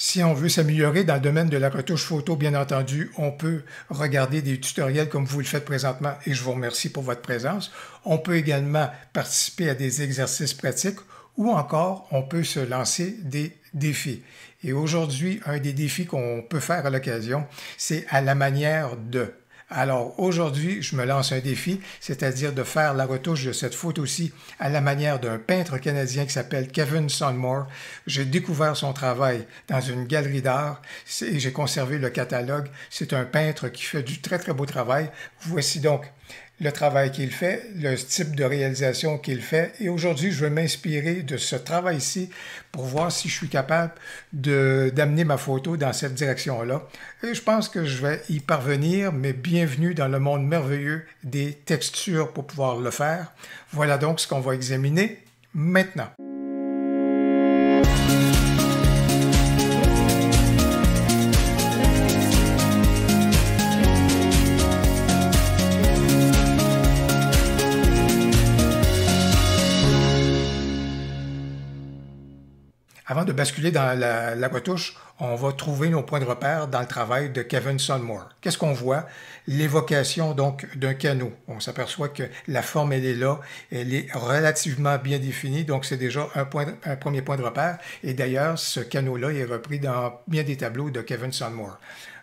Si on veut s'améliorer dans le domaine de la retouche photo, bien entendu, on peut regarder des tutoriels comme vous le faites présentement et je vous remercie pour votre présence. On peut également participer à des exercices pratiques ou encore on peut se lancer des défis. Et aujourd'hui, un des défis qu'on peut faire à l'occasion, c'est à la manière de. Alors aujourd'hui, je me lance un défi, c'est-à-dire de faire la retouche de cette photo-ci à la manière d'un peintre canadien qui s'appelle Kevin Sunmore. J'ai découvert son travail dans une galerie d'art et j'ai conservé le catalogue. C'est un peintre qui fait du très très beau travail. Voici donc le travail qu'il fait, le type de réalisation qu'il fait. Et aujourd'hui, je vais m'inspirer de ce travail-ci pour voir si je suis capable d'amener ma photo dans cette direction-là. Et je pense que je vais y parvenir, mais bienvenue dans le monde merveilleux des textures pour pouvoir le faire. Voilà donc ce qu'on va examiner maintenant. Avant de basculer dans la, la retouche, on va trouver nos points de repère dans le travail de Kevin Sunmore. Qu'est-ce qu'on voit? L'évocation donc d'un canot. On s'aperçoit que la forme, elle est là, elle est relativement bien définie, donc c'est déjà un, point, un, premier point de repère. Et d'ailleurs, ce canot-là est repris dans bien des tableaux de Kevin Sunmore.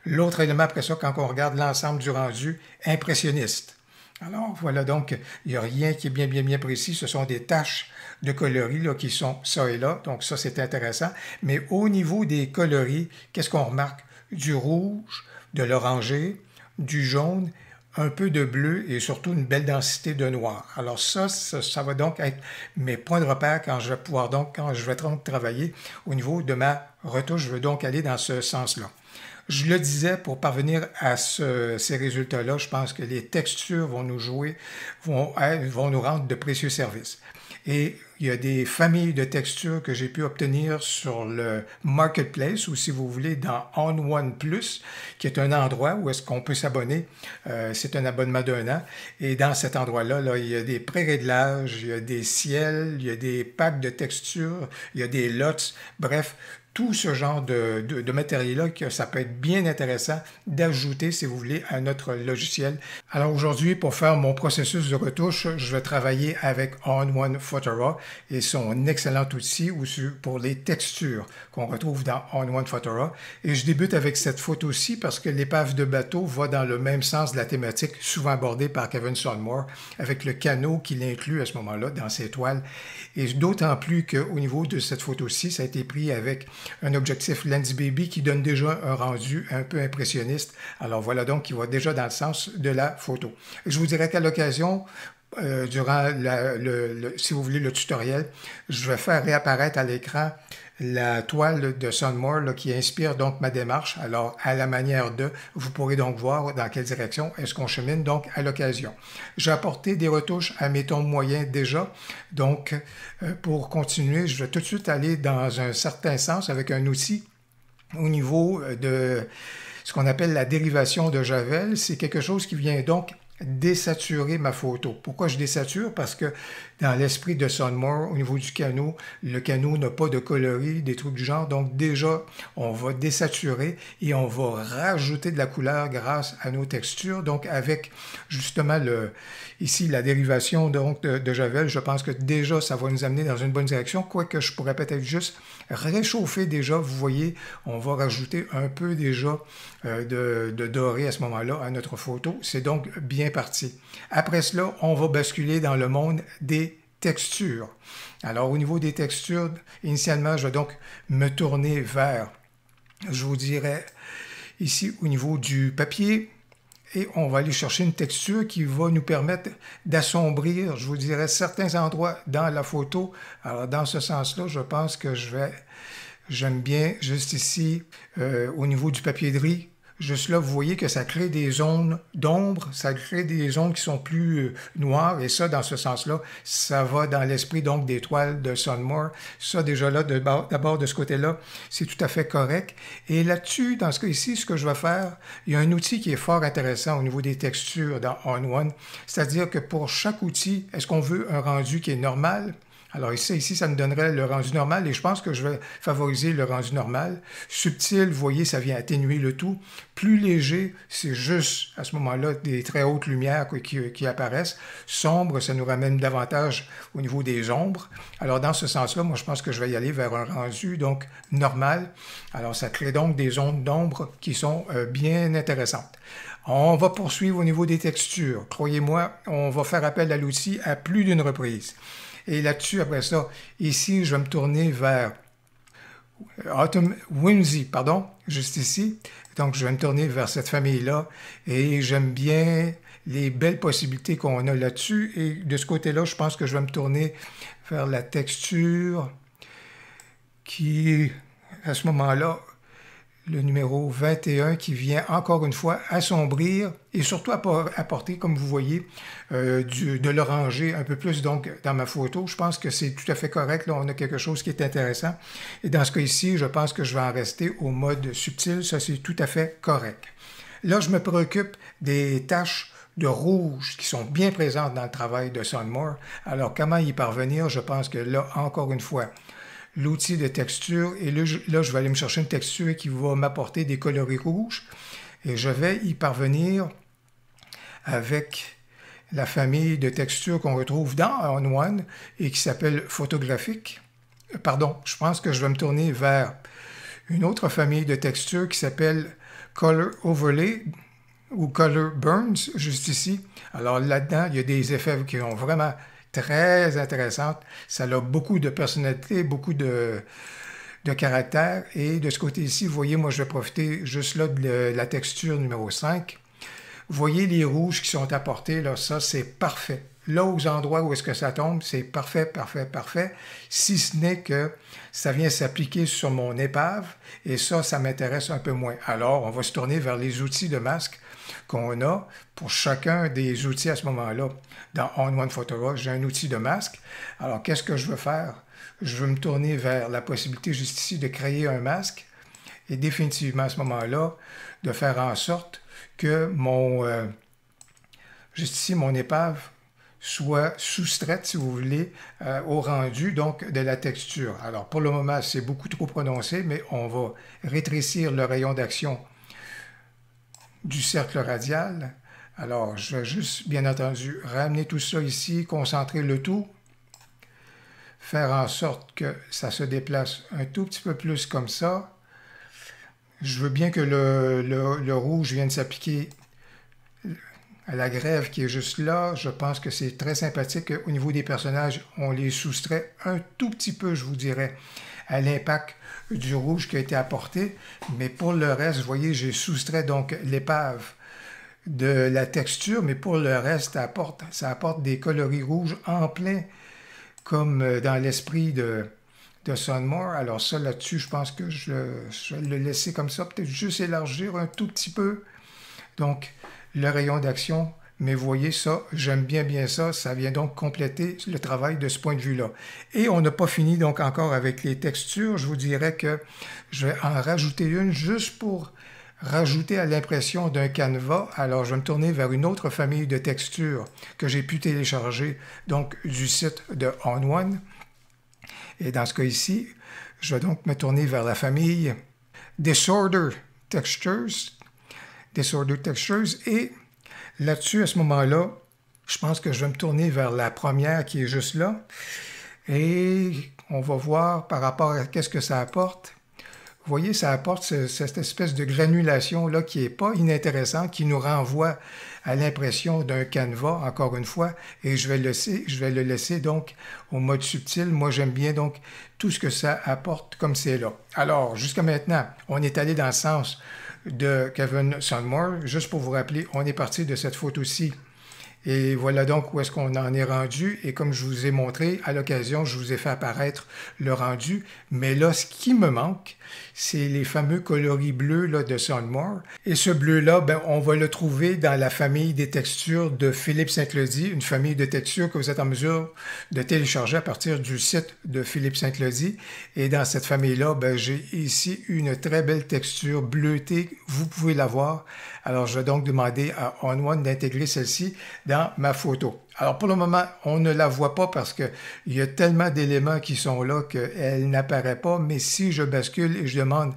L'autre élément après ça, quand on regarde l'ensemble du rendu, impressionniste. Alors voilà donc, il n'y a rien qui est bien, bien, bien précis. Ce sont des taches de coloris là, qui sont ça et là. Donc ça, c'est intéressant. Mais au niveau des coloris, qu'est-ce qu'on remarque? Du rouge, de l'oranger, du jaune, un peu de bleu et surtout une belle densité de noir. Alors ça, ça, va donc être mes points de repère quand je vais pouvoir donc, quand je vais travailler au niveau de ma retouche. Je veux donc aller dans ce sens-là. Je le disais, pour parvenir à ce, ces résultats-là, je pense que les textures vont nous jouer, vont, vont nous rendre de précieux services. Et il y a des familles de textures que j'ai pu obtenir sur le Marketplace ou si vous voulez dans On One Plus, qui est un endroit où est-ce qu'on peut s'abonner. Euh, c'est un abonnement d'un an. Et dans cet endroit-là, il y a des pré-réglages, il y a des ciels, il y a des packs de textures, il y a des lots. Bref, tout ce genre de, matériel-là, que ça peut être bien intéressant d'ajouter, si vous voulez, à notre logiciel. Alors aujourd'hui, pour faire mon processus de retouche, je vais travailler avec On One Photora et son excellent outil pour les textures qu'on retrouve dans On One Photora. Et je débute avec cette photo-ci parce que l'épave de bateau va dans le même sens de la thématique souvent abordée par Kevin Sonmore avec le canot qu'il inclut à ce moment-là dans ses toiles. Et d'autant plus qu'au niveau de cette photo-ci, ça a été pris avec un objectif Lens Baby qui donne déjà un rendu un peu impressionniste. Alors voilà donc qui va déjà dans le sens de la photo. Je vous dirais qu'à l'occasion, euh, durant le, si vous voulez, le tutoriel, je vais faire réapparaître à l'écran la toile de Sunmore qui inspire donc ma démarche. Alors, à la manière de, vous pourrez donc voir dans quelle direction est-ce qu'on chemine, donc à l'occasion. J'ai apporté des retouches à mes tons moyens déjà. Donc, euh, pour continuer, je vais tout de suite aller dans un certain sens avec un outil au niveau euh, de ce qu'on appelle la dérivation de Javel. C'est quelque chose qui vient donc désaturer ma photo. Pourquoi je désature? Parce que dans l'esprit de Sunmore au niveau du canot. Le canot n'a pas de coloris, des trucs du genre. Donc déjà, on va désaturer et on va rajouter de la couleur grâce à nos textures. Donc avec justement le, ici la dérivation de, Javel, je pense que déjà ça va nous amener dans une bonne direction, quoique je pourrais peut-être juste réchauffer déjà. Vous voyez, on va rajouter un peu déjà euh, de doré à ce moment-là à notre photo. C'est donc bien parti. Après cela, on va basculer dans le monde des textures. Alors au niveau des textures, initialement, je vais donc me tourner vers, je vous dirais, ici au niveau du papier, et on va aller chercher une texture qui va nous permettre d'assombrir, je vous dirais, certains endroits dans la photo. Alors dans ce sens-là, je pense que je vais, j'aime bien juste ici, euh, au niveau du papier de riz, Juste là, vous voyez que ça crée des zones d'ombre, ça crée des zones qui sont plus euh, noires, et ça, dans ce sens-là, ça va dans l'esprit donc des toiles de Sunmore. Ça, déjà là, d'abord de, ce côté-là, c'est tout à fait correct. Et là-dessus, dans ce cas-ci, ce que je vais faire, il y a un outil qui est fort intéressant au niveau des textures dans On One, c'est-à-dire que pour chaque outil, est-ce qu'on veut un rendu qui est normal? Alors ici, ça me donnerait le rendu normal et je pense que je vais favoriser le rendu normal. Subtil, vous voyez, ça vient atténuer le tout. Plus léger, c'est juste à ce moment-là des très hautes lumières qui, apparaissent. Sombre, ça nous ramène davantage au niveau des ombres. Alors dans ce sens-là, moi je pense que je vais y aller vers un rendu donc normal. Alors ça crée donc des ondes d'ombre qui sont euh, bien intéressantes. On va poursuivre au niveau des textures. Croyez-moi, on va faire appel à l'outil à plus d'une reprise. Et là-dessus, après ça, ici, je vais me tourner vers euh, Autumn Whimsy, pardon, juste ici. Donc, je vais me tourner vers cette famille-là et j'aime bien les belles possibilités qu'on a là-dessus. Et de ce côté-là, je pense que je vais me tourner vers la texture qui, à ce moment-là, le numéro 21 qui vient encore une fois assombrir et surtout apporter, comme vous voyez, euh, de l'oranger un peu plus donc dans ma photo. Je pense que c'est tout à fait correct. Là, on a quelque chose qui est intéressant. Et dans ce cas ici, je pense que je vais en rester au mode subtil. Ça, c'est tout à fait correct. Là, je me préoccupe des taches de rouge qui sont bien présentes dans le travail de Sunmore. Alors, comment y parvenir? Je pense que là, encore une fois, l'outil de texture. Et là je, vais aller me chercher une texture qui va m'apporter des coloris rouges. Et je vais y parvenir avec la famille de textures qu'on retrouve dans On One et qui s'appelle photographique. Euh, pardon, je pense que je vais me tourner vers une autre famille de textures qui s'appelle Color Overlay ou Color Burns, juste ici. Alors là-dedans, il y a des effets qui ont vraiment très intéressante. Ça a beaucoup de personnalité, beaucoup de, caractère. Et de ce côté-ci, vous voyez, moi, je vais profiter juste là de la texture numéro 5. Vous voyez les rouges qui sont apportés, là, ça, c'est parfait. Là, aux endroits où est-ce que ça tombe, c'est parfait, parfait, parfait. Si ce n'est que ça vient s'appliquer sur mon épave, et ça, ça m'intéresse un peu moins. Alors, on va se tourner vers les outils de masque qu'on a pour chacun des outils à ce moment-là. Dans On-One Photograph, j'ai un outil de masque. Alors, qu'est-ce que je veux faire? Je veux me tourner vers la possibilité juste ici de créer un masque et définitivement à ce moment-là, de faire en sorte que mon, euh, juste ici, mon épave soit soustraite, si vous voulez, euh, au rendu, donc de la texture. Alors pour le moment, c'est beaucoup trop prononcé, mais on va rétrécir le rayon d'action du cercle radial. Alors, je vais juste, bien entendu, ramener tout ça ici, concentrer le tout, faire en sorte que ça se déplace un tout petit peu plus comme ça. Je veux bien que le, rouge vienne s'appliquer à la grève qui est juste là. Je pense que c'est très sympathique. Au niveau des personnages, on les soustrait un tout petit peu, je vous dirais à l'impact du rouge qui a été apporté. Mais pour le reste, vous voyez, j'ai soustrait donc l'épave de la texture, mais pour le reste, ça apporte, ça apporte des coloris rouges en plein, comme euh, dans l'esprit de, de Sunmore. Alors ça, là-dessus, je pense que je, je vais le laisser comme ça, peut-être juste élargir un tout petit peu. Donc, le rayon d'action mais vous voyez ça, j'aime bien bien ça, ça vient donc compléter le travail de ce point de vue-là. Et on n'a pas fini donc encore avec les textures, je vous dirais que je vais en rajouter une juste pour rajouter à l'impression d'un canevas. Alors je vais me tourner vers une autre famille de textures que j'ai pu télécharger donc du site de On Et dans ce cas ici, je vais donc me tourner vers la famille Disorder Textures, Disorder Textures et Là-dessus, à ce moment-là, je pense que je vais me tourner vers la première qui est juste là. Et on va voir par rapport à qu'est-ce que ça apporte. Vous voyez, ça apporte cette espèce de granulation-là qui n'est pas inintéressante, qui nous renvoie à l'impression d'un canevas, encore une fois, et je vais, je vais le laisser donc au mode subtil. Moi, j'aime bien donc tout ce que ça apporte comme c'est là. Alors, jusqu'à maintenant, on est allé dans le sens de Kevin Sunmore. Juste pour vous rappeler, on est parti de cette photo-ci et voilà donc où est-ce qu'on en est rendu. Et comme je vous ai montré à l'occasion, je vous ai fait apparaître le rendu. Mais là, ce qui me manque, c'est les fameux coloris bleus là, de Sunmore. Et ce bleu-là, ben, on va le trouver dans la famille des textures de Philippe Saint-Claudie, une famille de textures que vous êtes en mesure de télécharger à partir du site de Philippe Saint-Claudie. Et dans cette famille-là, ben, j'ai ici une très belle texture bleutée. Vous pouvez la voir. Alors, je vais donc demander à On d'intégrer celle-ci ma photo. Alors pour le moment, on ne la voit pas parce qu'il y a tellement d'éléments qui sont là qu'elle n'apparaît pas, mais si je bascule et je demande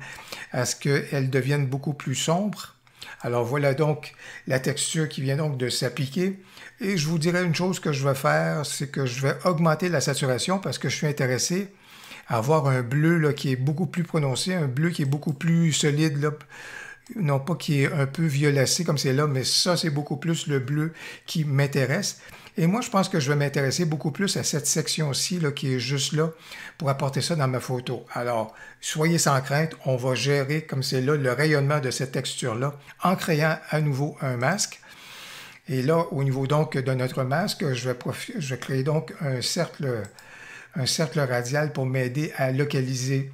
à ce qu'elle devienne beaucoup plus sombre, alors voilà donc la texture qui vient donc de s'appliquer. Et je vous dirai une chose que je vais faire, c'est que je vais augmenter la saturation parce que je suis intéressé à avoir un bleu là, qui est beaucoup plus prononcé, un bleu qui est beaucoup plus solide, non pas qui est un peu violacé comme c'est là, mais ça, c'est beaucoup plus le bleu qui m'intéresse. Et moi, je pense que je vais m'intéresser beaucoup plus à cette section-ci qui est juste là pour apporter ça dans ma photo. Alors, soyez sans crainte, on va gérer comme c'est là le rayonnement de cette texture-là en créant à nouveau un masque. Et là, au niveau donc de notre masque, je vais, je vais créer donc un cercle, un cercle radial pour m'aider à localiser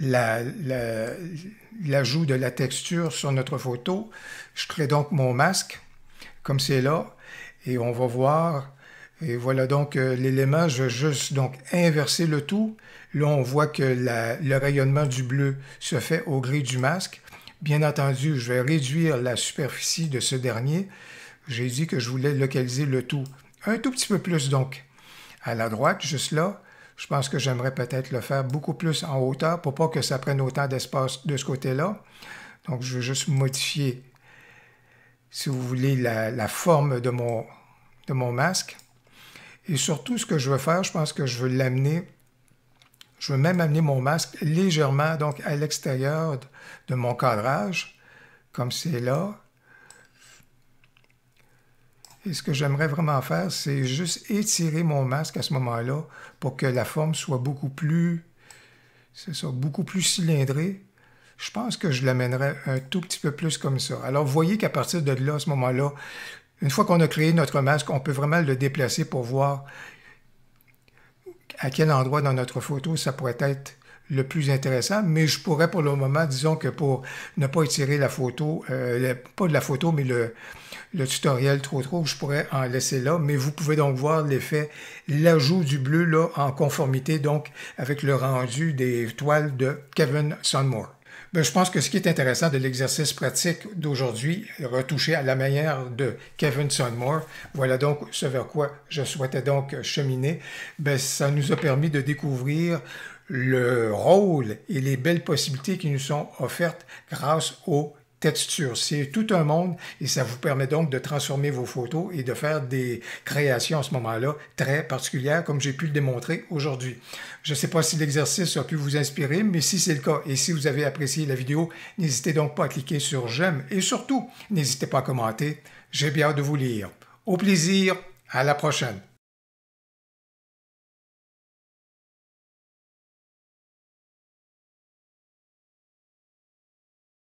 l'ajout de la texture sur notre photo. Je crée donc mon masque, comme c'est là, et on va voir. Et voilà donc euh, l'élément, je vais juste donc inverser le tout. Là, on voit que le rayonnement du bleu se fait au gris du masque. Bien entendu, je vais réduire la superficie de ce dernier. J'ai dit que je voulais localiser le tout un tout petit peu plus donc. À la droite, juste là, je pense que j'aimerais peut-être le faire beaucoup plus en hauteur pour pas que ça prenne autant d'espace de ce côté-là. Donc, je vais juste modifier, si vous voulez, la, forme de mon, masque. Et surtout, ce que je veux faire, je pense que je veux l'amener, je veux même amener mon masque légèrement donc à l'extérieur de mon cadrage, comme c'est là. Et ce que j'aimerais vraiment faire, c'est juste étirer mon masque à ce moment-là pour que la forme soit beaucoup plus, beaucoup plus cylindrée. Je pense que je l'amènerais un tout petit peu plus comme ça. Alors, vous voyez qu'à partir de là, à ce moment-là, une fois qu'on a créé notre masque, on peut vraiment le déplacer pour voir à quel endroit dans notre photo ça pourrait être le plus intéressant, mais je pourrais pour le moment, disons que pour ne pas étirer la photo, euh, pas de la photo, mais le, tutoriel trop trop, je pourrais en laisser là, mais vous pouvez donc voir l'effet, l'ajout du bleu là en conformité donc avec le rendu des toiles de Kevin Sunmore. Ben je pense que ce qui est intéressant de l'exercice pratique d'aujourd'hui, retouché à la manière de Kevin Sunmore, voilà donc ce vers quoi je souhaitais donc cheminer, Ben ça nous a permis de découvrir le rôle et les belles possibilités qui nous sont offertes grâce aux textures. C'est tout un monde et ça vous permet donc de transformer vos photos et de faire des créations à ce moment-là très particulières comme j'ai pu le démontrer aujourd'hui. Je ne sais pas si l'exercice a pu vous inspirer, mais si c'est le cas et si vous avez apprécié la vidéo, n'hésitez donc pas à cliquer sur j'aime et surtout n'hésitez pas à commenter. J'ai bien hâte de vous lire. Au plaisir, à la prochaine.